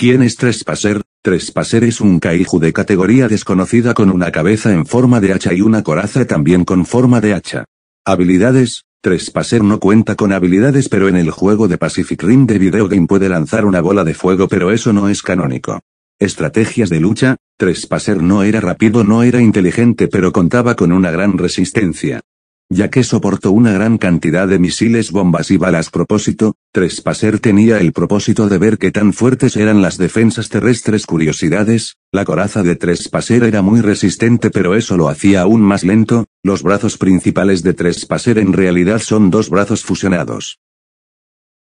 ¿Quién es Trespasser? Trespasser es un kaiju de categoría desconocida con una cabeza en forma de hacha y una coraza también con forma de hacha. Habilidades. Trespasser no cuenta con habilidades pero en el juego de Pacific Rim de Game puede lanzar una bola de fuego pero eso no es canónico. Estrategias de lucha. Trespasser no era rápido no era inteligente pero contaba con una gran resistencia ya que soportó una gran cantidad de misiles, bombas y balas propósito, Trespasser tenía el propósito de ver qué tan fuertes eran las defensas terrestres curiosidades, la coraza de Trespasser era muy resistente pero eso lo hacía aún más lento, los brazos principales de Trespasser en realidad son dos brazos fusionados.